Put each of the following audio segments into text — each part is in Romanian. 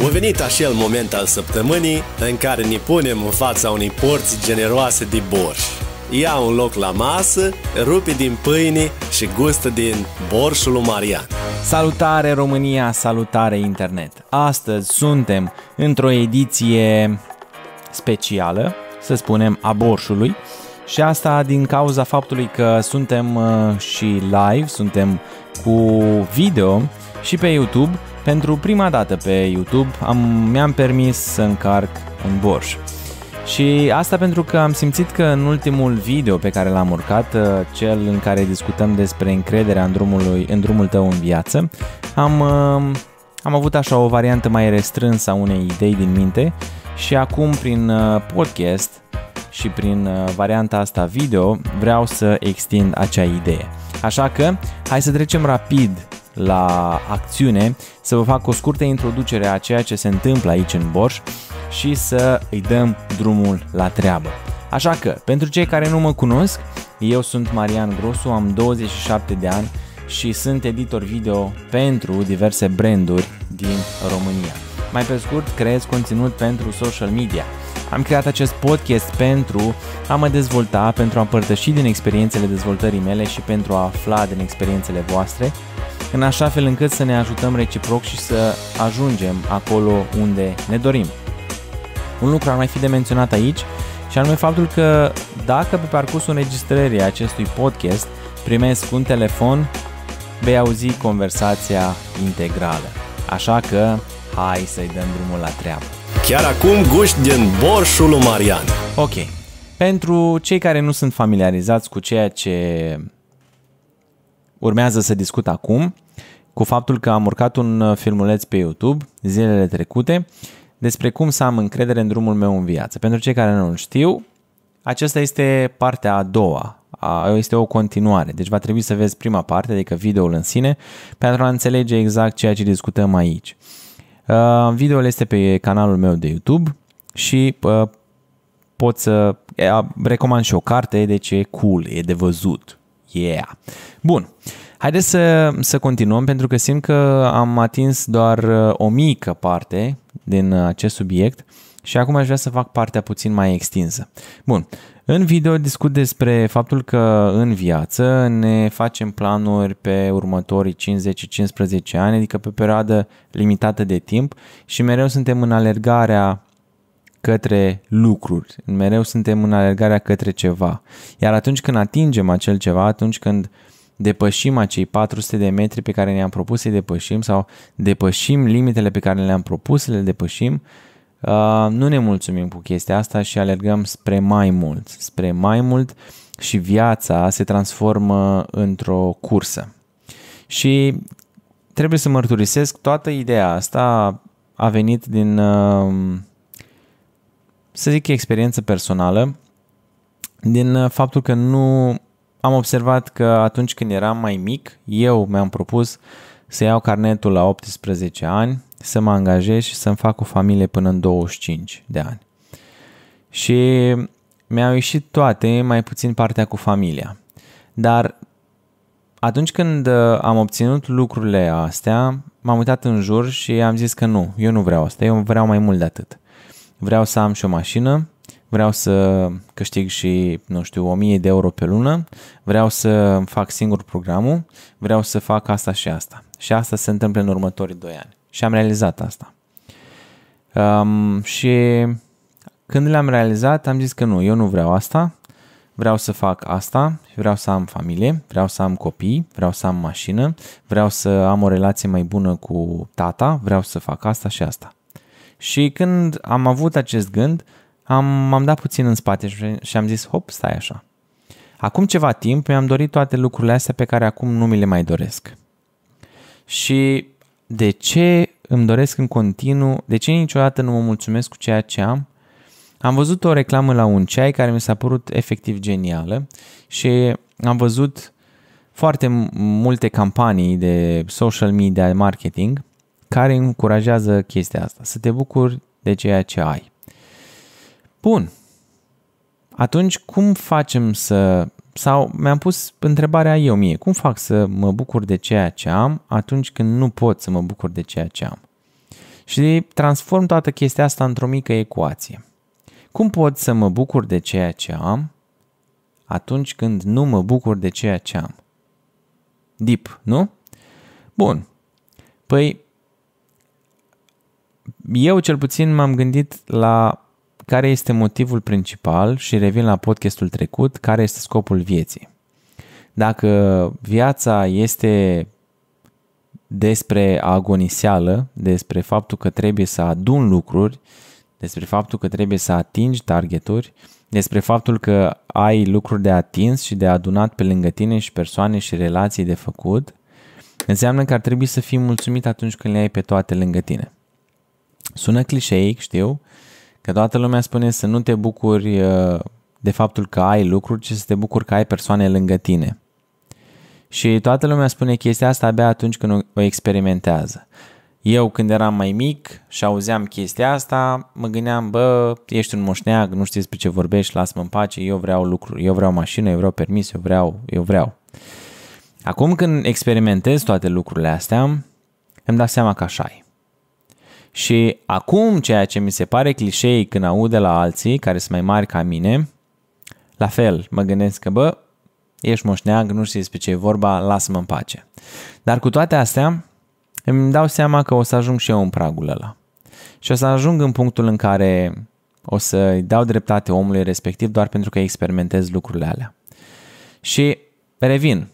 A venit acel moment al săptămânii în care ne punem în fața unei porți generoase de borș. Ia un loc la masă, rupe din pâine și gustă din borșul lui Marian. Salutare România, salutare internet! Astăzi suntem într-o ediție specială, să spunem, a borșului și asta din cauza faptului că suntem uh, și live, suntem cu video și pe YouTube pentru prima dată pe YouTube am, mi-am permis să încarc un borș. Și asta pentru că am simțit că în ultimul video pe care l-am urcat, uh, cel în care discutăm despre încrederea în, drumului, în drumul tău în viață, am, uh, am avut așa o variantă mai restrânsă a unei idei din minte și acum prin uh, podcast și prin varianta asta video vreau să extind acea idee. Așa că hai să trecem rapid la acțiune, să vă fac o scurtă introducere a ceea ce se întâmplă aici în Borș și să îi dăm drumul la treabă. Așa că, pentru cei care nu mă cunosc, eu sunt Marian Grosu, am 27 de ani și sunt editor video pentru diverse branduri din România. Mai pe scurt, creez conținut pentru social media. Am creat acest podcast pentru a mă dezvolta, pentru a împărtăși din experiențele dezvoltării mele și pentru a afla din experiențele voastre în așa fel încât să ne ajutăm reciproc și să ajungem acolo unde ne dorim. Un lucru ar mai fi de menționat aici și anume faptul că dacă pe parcursul înregistrării acestui podcast primesc un telefon, vei auzi conversația integrală. Așa că hai să-i dăm drumul la treabă. Chiar acum guști din borșul lui Marian. Ok, pentru cei care nu sunt familiarizați cu ceea ce urmează să discut acum cu faptul că am urcat un uh, filmuleț pe YouTube zilele trecute despre cum să am încredere în drumul meu în viață. Pentru cei care nu știu, aceasta este partea a doua, este o continuare, deci va trebui să vezi prima parte, adică videoul în sine, pentru a înțelege exact ceea ce discutăm aici. Uh, videoul este pe canalul meu de YouTube și uh, pot să recomand și o carte, deci e cool, e de văzut. Yeah! Bun, haideți să, să continuăm pentru că simt că am atins doar uh, o mică parte din acest subiect și acum aș vrea să fac partea puțin mai extinsă. Bun, în video discut despre faptul că în viață ne facem planuri pe următorii 50-15 ani, adică pe perioadă limitată de timp și mereu suntem în alergarea către lucruri. Mereu suntem în alergarea către ceva. Iar atunci când atingem acel ceva, atunci când depășim acei 400 de metri pe care ne-am propus să-i depășim sau depășim limitele pe care le-am propus să le depășim, uh, nu ne mulțumim cu chestia asta și alergăm spre mai mult, spre mai mult și viața se transformă într-o cursă. Și trebuie să mărturisesc, toată ideea asta a venit din uh, să zic, experiență personală din uh, faptul că nu am observat că atunci când eram mai mic, eu mi-am propus să iau carnetul la 18 ani, să mă angajez și să-mi fac o familie până în 25 de ani. Și mi-au ieșit toate, mai puțin partea cu familia. Dar atunci când uh, am obținut lucrurile astea, m-am uitat în jur și am zis că nu, eu nu vreau asta, eu vreau mai mult de atât vreau să am și o mașină, vreau să câștig și, nu știu, 1000 de euro pe lună, vreau să fac singur programul, vreau să fac asta și asta. Și asta se întâmplă în următorii 2 ani. Și am realizat asta. Um, și când le-am realizat, am zis că nu, eu nu vreau asta, vreau să fac asta, vreau să am familie, vreau să am copii, vreau să am mașină, vreau să am o relație mai bună cu tata, vreau să fac asta și asta. Și când am avut acest gând, am, m-am dat puțin în spate și, și am zis, hop, stai așa. Acum ceva timp mi-am dorit toate lucrurile astea pe care acum nu mi le mai doresc. Și de ce îmi doresc în continuu, de ce niciodată nu mă mulțumesc cu ceea ce am? Am văzut o reclamă la un ceai care mi s-a părut efectiv genială și am văzut foarte multe campanii de social media marketing care încurajează chestia asta, să te bucuri de ceea ce ai. Bun. Atunci cum facem să sau mi-am pus întrebarea eu mie, cum fac să mă bucur de ceea ce am atunci când nu pot să mă bucur de ceea ce am? Și transform toată chestia asta într-o mică ecuație. Cum pot să mă bucur de ceea ce am atunci când nu mă bucur de ceea ce am? Deep, nu? Bun. Păi, eu cel puțin m-am gândit la care este motivul principal și revin la podcastul trecut, care este scopul vieții. Dacă viața este despre agoniseală, despre faptul că trebuie să adun lucruri, despre faptul că trebuie să atingi targeturi, despre faptul că ai lucruri de atins și de adunat pe lângă tine și persoane și relații de făcut, înseamnă că ar trebui să fii mulțumit atunci când le ai pe toate lângă tine. Sună clișeic, știu, că toată lumea spune să nu te bucuri uh, de faptul că ai lucruri, ci să te bucuri că ai persoane lângă tine. Și toată lumea spune chestia asta abia atunci când o experimentează. Eu când eram mai mic și auzeam chestia asta, mă gândeam, bă, ești un moșneag, nu știi despre ce vorbești, lasă-mă în pace, eu vreau lucruri, eu vreau mașină, eu vreau permis, eu vreau, eu vreau. Acum când experimentez toate lucrurile astea, îmi dau seama că așa e. Și acum ceea ce mi se pare clișei când aud de la alții care sunt mai mari ca mine, la fel, mă gândesc că, bă, ești moșneag, nu știi despre ce e vorba, lasă-mă în pace. Dar cu toate astea, îmi dau seama că o să ajung și eu în pragul ăla. Și o să ajung în punctul în care o să-i dau dreptate omului respectiv doar pentru că experimentez lucrurile alea. Și revin,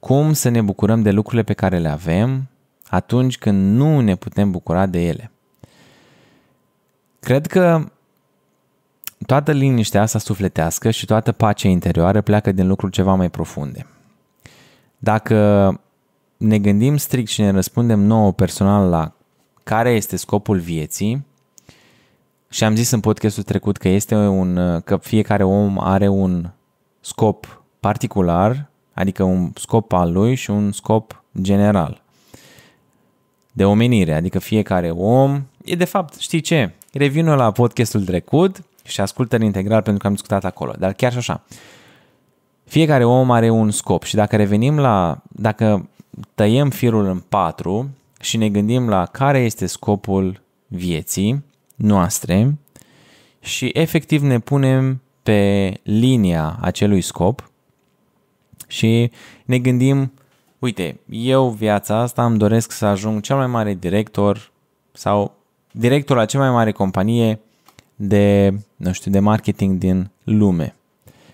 cum să ne bucurăm de lucrurile pe care le avem, atunci când nu ne putem bucura de ele. Cred că toată liniștea asta sufletească și toată pacea interioară pleacă din lucruri ceva mai profunde. Dacă ne gândim strict și ne răspundem nouă personal la care este scopul vieții, și am zis în podcastul trecut că este un că fiecare om are un scop particular, adică un scop al lui și un scop general de omenire, adică fiecare om. E de fapt, știi ce? Revină la podcastul trecut și ascultă în integral pentru că am discutat acolo, dar chiar și așa. Fiecare om are un scop și dacă revenim la, dacă tăiem firul în patru și ne gândim la care este scopul vieții noastre și efectiv ne punem pe linia acelui scop și ne gândim uite, eu viața asta îmi doresc să ajung cel mai mare director sau director la cea mai mare companie de, nu știu, de marketing din lume.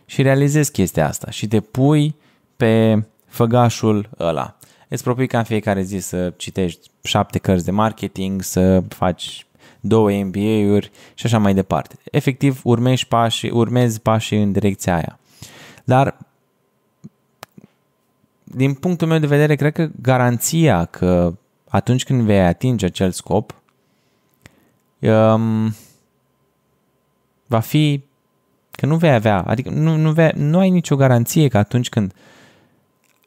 Și realizezi chestia asta și te pui pe făgașul ăla. Îți propui ca în fiecare zi să citești șapte cărți de marketing, să faci două MBA-uri și așa mai departe. Efectiv, urmezi pașii, urmezi pașii în direcția aia. Dar din punctul meu de vedere, cred că garanția că atunci când vei atinge acel scop, um, va fi că nu vei avea, adică nu, nu, vei, nu ai nicio garanție că atunci când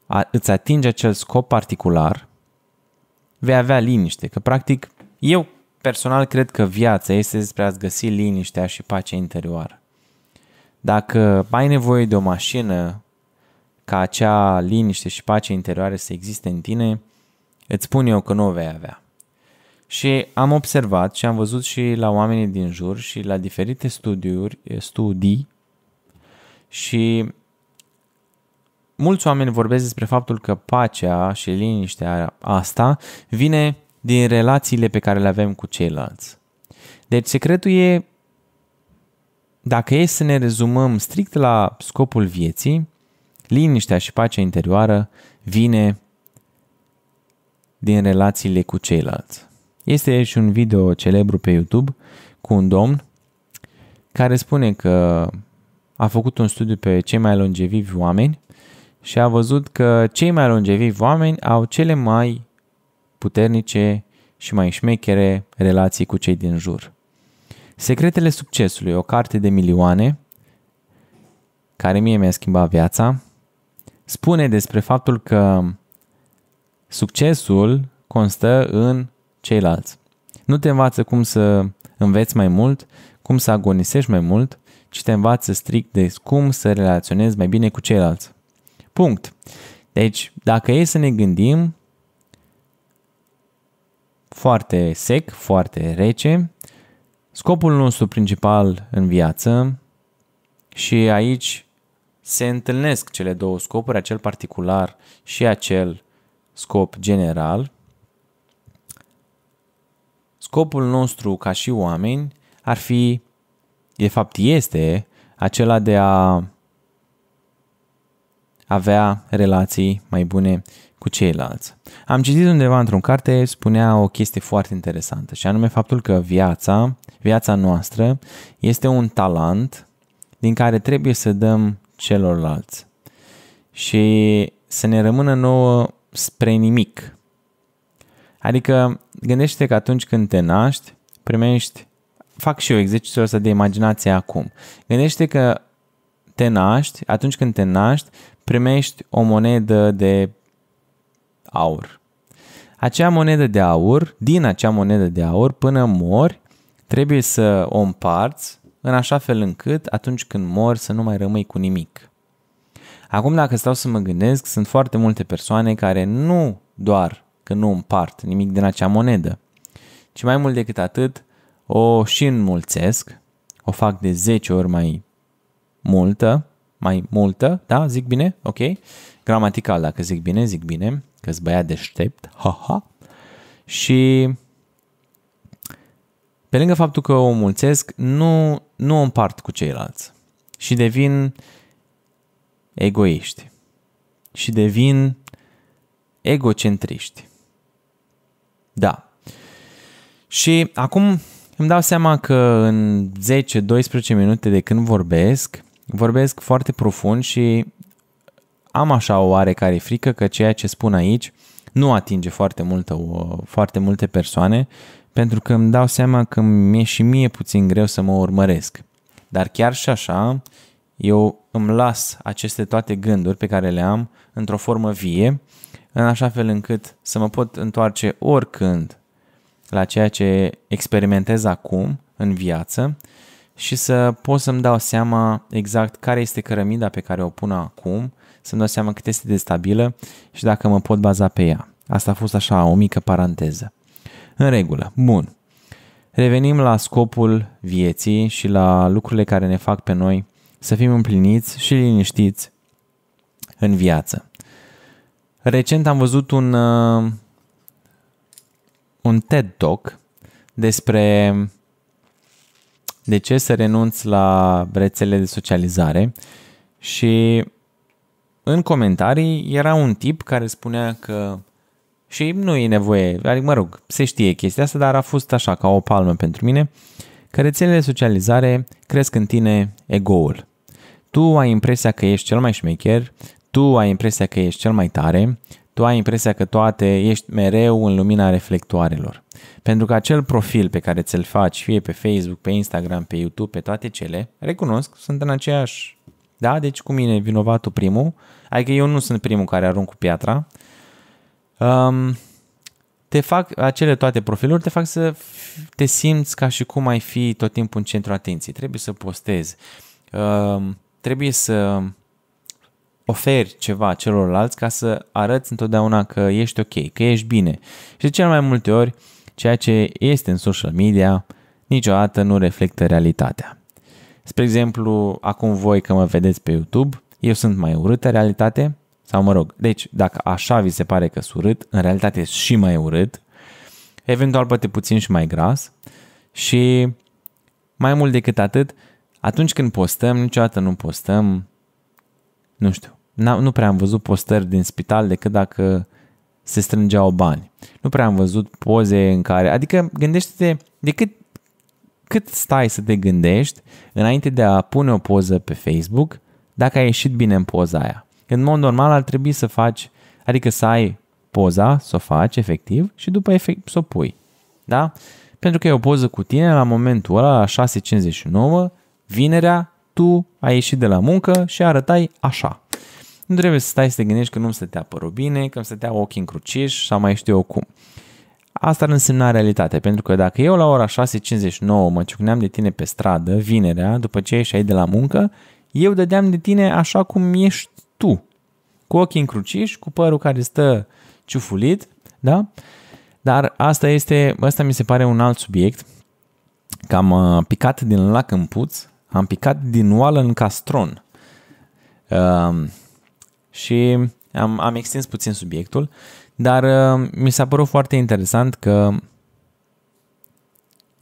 a, îți atingi acel scop particular, vei avea liniște. Că practic, eu personal cred că viața este despre a-ți găsi liniștea și pacea interioară. Dacă ai nevoie de o mașină ca acea liniște și pace interioară să existe în tine, îți spun eu că nu o vei avea. Și am observat și am văzut și la oamenii din jur și la diferite studiuri, studii și mulți oameni vorbesc despre faptul că pacea și liniștea asta vine din relațiile pe care le avem cu ceilalți. Deci secretul e, dacă e să ne rezumăm strict la scopul vieții, Liniștea și pacea interioară vine din relațiile cu ceilalți. Este și un video celebru pe YouTube cu un domn care spune că a făcut un studiu pe cei mai longevivi oameni și a văzut că cei mai longevivi oameni au cele mai puternice și mai șmechere relații cu cei din jur. Secretele succesului, o carte de milioane, care mie mi-a schimbat viața, spune despre faptul că succesul constă în ceilalți. Nu te învață cum să înveți mai mult, cum să agonisești mai mult, ci te învață strict de cum să relaționezi mai bine cu ceilalți. Punct. Deci, dacă e să ne gândim foarte sec, foarte rece, scopul nostru principal în viață și aici se întâlnesc cele două scopuri, acel particular și acel scop general, scopul nostru ca și oameni ar fi, de fapt este, acela de a avea relații mai bune cu ceilalți. Am citit undeva într-un carte, spunea o chestie foarte interesantă și anume faptul că viața, viața noastră, este un talent din care trebuie să dăm celorlalți și să ne rămână nouă spre nimic. Adică gândește că atunci când te naști, primești, fac și eu exercițiul ăsta de imaginație acum, gândește că te naști, atunci când te naști, primești o monedă de aur. Acea monedă de aur, din acea monedă de aur, până mori, trebuie să o împarți în așa fel încât atunci când mor să nu mai rămâi cu nimic. Acum dacă stau să mă gândesc, sunt foarte multe persoane care nu doar că nu împart nimic din acea monedă, ci mai mult decât atât o și înmulțesc, o fac de 10 ori mai multă, mai multă, da, zic bine, ok, gramatical dacă zic bine, zic bine, că-s băiat deștept, haha, și pe lângă faptul că o mulțesc, nu, nu o împart cu ceilalți și devin egoiști și devin egocentriști. Da. Și acum îmi dau seama că în 10-12 minute de când vorbesc, vorbesc foarte profund și am așa o oarecare frică că ceea ce spun aici nu atinge foarte, multă, foarte multe persoane pentru că îmi dau seama că mi-e și mie puțin greu să mă urmăresc. Dar chiar și așa, eu îmi las aceste toate gânduri pe care le am într-o formă vie, în așa fel încât să mă pot întoarce oricând la ceea ce experimentez acum în viață și să pot să-mi dau seama exact care este cărămida pe care o pun acum, să-mi dau seama cât este de stabilă și dacă mă pot baza pe ea. Asta a fost așa o mică paranteză. În regulă. Bun. Revenim la scopul vieții și la lucrurile care ne fac pe noi să fim împliniți și liniștiți în viață. Recent am văzut un, uh, un TED Talk despre de ce să renunți la rețele de socializare și în comentarii era un tip care spunea că și nu e nevoie, adică mă rog, se știe chestia asta, dar a fost așa ca o palmă pentru mine, că rețelele socializare cresc în tine ego-ul. Tu ai impresia că ești cel mai șmecher, tu ai impresia că ești cel mai tare, tu ai impresia că toate ești mereu în lumina reflectoarelor. Pentru că acel profil pe care ți-l faci, fie pe Facebook, pe Instagram, pe YouTube, pe toate cele, recunosc, sunt în aceeași. Da? Deci cu mine vinovatul primul, adică eu nu sunt primul care arunc cu piatra, um, te fac, acele toate profiluri te fac să te simți ca și cum ai fi tot timpul în centru atenției. Trebuie să postezi, um, trebuie să oferi ceva celorlalți ca să arăți întotdeauna că ești ok, că ești bine. Și de cel mai multe ori, ceea ce este în social media niciodată nu reflectă realitatea. Spre exemplu, acum voi că mă vedeți pe YouTube, eu sunt mai urâtă realitate, sau mă rog, deci dacă așa vi se pare că surât, în realitate e și mai urât, eventual poate puțin și mai gras și mai mult decât atât, atunci când postăm, niciodată nu postăm, nu știu, nu prea am văzut postări din spital decât dacă se strângeau bani. Nu prea am văzut poze în care, adică gândește-te de cât, cât stai să te gândești înainte de a pune o poză pe Facebook dacă a ieșit bine în poza aia. În mod normal ar trebui să faci, adică să ai poza, să o faci efectiv și după efect să o pui. Da? Pentru că e o poză cu tine la momentul ăla, la 6.59, vinerea, tu ai ieșit de la muncă și arătai așa. Nu trebuie să stai să te gândești că nu-mi stătea părul bine, că îmi stătea ochii încruciși sau mai știu eu cum. Asta ar însemna realitate, pentru că dacă eu la ora 6.59 mă ciucneam de tine pe stradă, vinerea, după ce ieșai de la muncă, eu dădeam de tine așa cum ești tu, cu ochii încruciși, cu părul care stă ciufulit, da? Dar asta este, asta mi se pare un alt subiect, că am uh, picat din lac în puț, am picat din oală în castron. Uh, și am, am extins puțin subiectul, dar uh, mi s-a părut foarte interesant că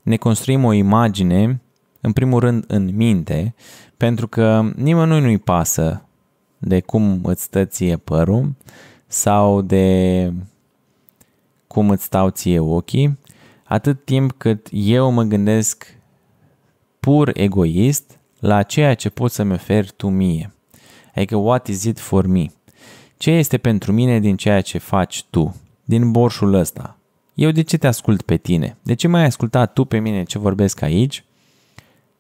ne construim o imagine, în primul rând în minte, pentru că nimănui nu-i pasă de cum îți stă ție părul sau de cum îți stau ție ochii, atât timp cât eu mă gândesc pur egoist la ceea ce poți să-mi oferi tu mie. Adică what is it for me? Ce este pentru mine din ceea ce faci tu, din borșul ăsta? Eu de ce te ascult pe tine? De ce mai ai ascultat tu pe mine ce vorbesc aici?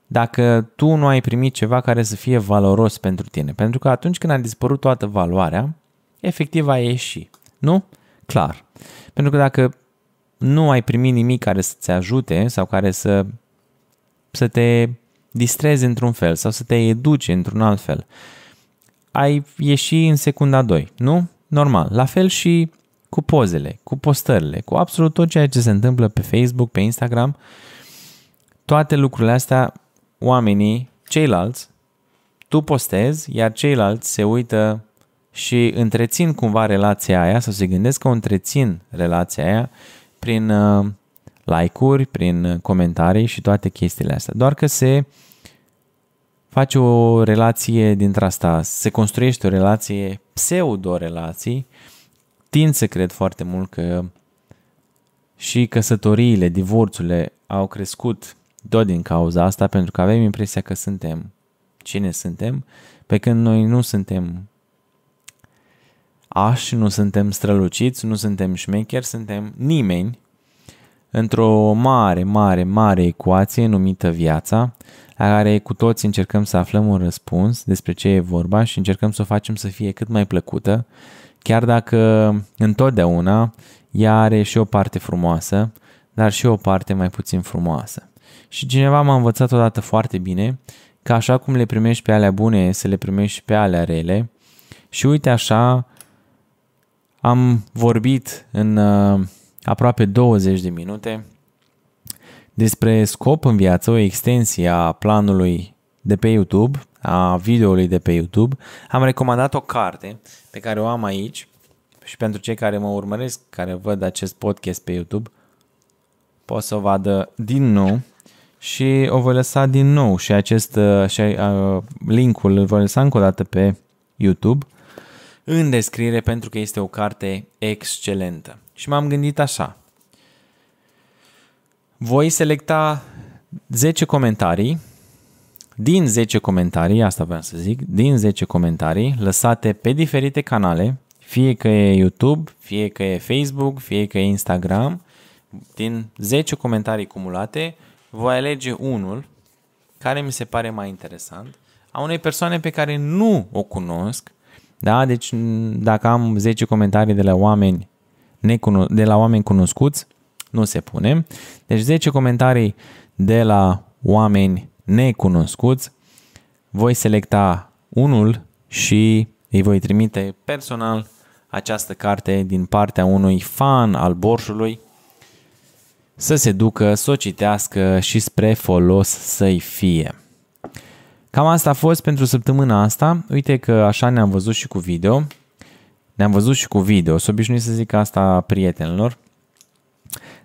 dacă tu nu ai primit ceva care să fie valoros pentru tine. Pentru că atunci când a dispărut toată valoarea, efectiv ai ieși. Nu? Clar. Pentru că dacă nu ai primit nimic care să-ți ajute sau care să, să te distrezi într-un fel sau să te educe într-un alt fel, ai ieși în secunda 2, nu? Normal. La fel și cu pozele, cu postările, cu absolut tot ceea ce se întâmplă pe Facebook, pe Instagram, toate lucrurile astea oamenii, ceilalți, tu postezi, iar ceilalți se uită și întrețin cumva relația aia sau se gândesc că o întrețin relația aia prin uh, like-uri, prin comentarii și toate chestiile astea. Doar că se face o relație dintre asta, se construiește o relație, pseudo-relații, tind să cred foarte mult că și căsătoriile, divorțurile au crescut tot din cauza asta, pentru că avem impresia că suntem cine suntem, pe când noi nu suntem ași, nu suntem străluciți, nu suntem șmecheri, suntem nimeni într-o mare, mare, mare ecuație numită viața, la care cu toți încercăm să aflăm un răspuns despre ce e vorba și încercăm să o facem să fie cât mai plăcută, chiar dacă întotdeauna ea are și o parte frumoasă, dar și o parte mai puțin frumoasă. Și cineva m-a învățat odată foarte bine că așa cum le primești pe alea bune, să le primești pe alea rele. Și uite așa, am vorbit în uh, aproape 20 de minute despre scop în viață, o extensie a planului de pe YouTube, a videoului de pe YouTube. Am recomandat o carte pe care o am aici și pentru cei care mă urmăresc, care văd acest podcast pe YouTube, pot să o vadă din nou și o voi lăsa din nou și acest uh, și, uh, linkul îl voi lăsa încă o dată pe YouTube în descriere pentru că este o carte excelentă. Și m-am gândit așa. Voi selecta 10 comentarii din 10 comentarii, asta vreau să zic, din 10 comentarii lăsate pe diferite canale, fie că e YouTube, fie că e Facebook, fie că e Instagram, din 10 comentarii cumulate, voi alege unul care mi se pare mai interesant, a unei persoane pe care nu o cunosc, da? Deci dacă am 10 comentarii de la oameni, necuno- de la oameni cunoscuți, nu se pune. Deci 10 comentarii de la oameni necunoscuți, voi selecta unul și îi voi trimite personal această carte din partea unui fan al borșului să se ducă, să o citească și spre folos să-i fie. Cam asta a fost pentru săptămâna asta. Uite că așa ne-am văzut și cu video. Ne-am văzut și cu video. Să obișnuit să zic asta prietenilor.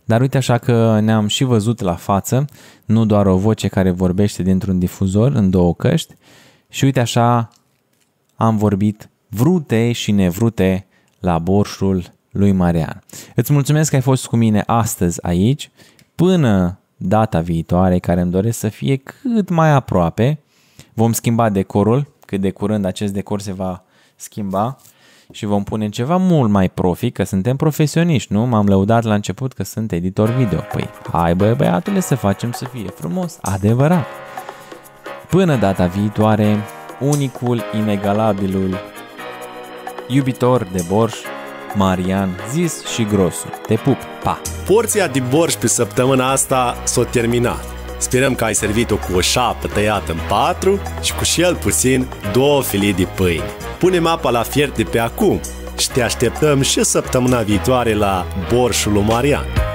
Dar uite așa că ne-am și văzut la față, nu doar o voce care vorbește dintr-un difuzor în două căști. Și uite așa am vorbit vrute și nevrute la borșul lui Marian. Îți mulțumesc că ai fost cu mine astăzi aici, până data viitoare care îmi doresc să fie cât mai aproape. Vom schimba decorul, cât de curând acest decor se va schimba și vom pune ceva mult mai profi, că suntem profesioniști, nu? M-am lăudat la început că sunt editor video. Păi, hai băi băiatule să facem să fie frumos, adevărat. Până data viitoare, unicul, inegalabilul, iubitor de borș, Marian Zis și Grosu. Te pup, pa! Porția de borș pe săptămâna asta s-a terminat. Sperăm că ai servit-o cu o șapă tăiată în patru și cu și el puțin două filii de pâine. Punem apa la fiert de pe acum și te așteptăm și săptămâna viitoare la Borșul lui Marian.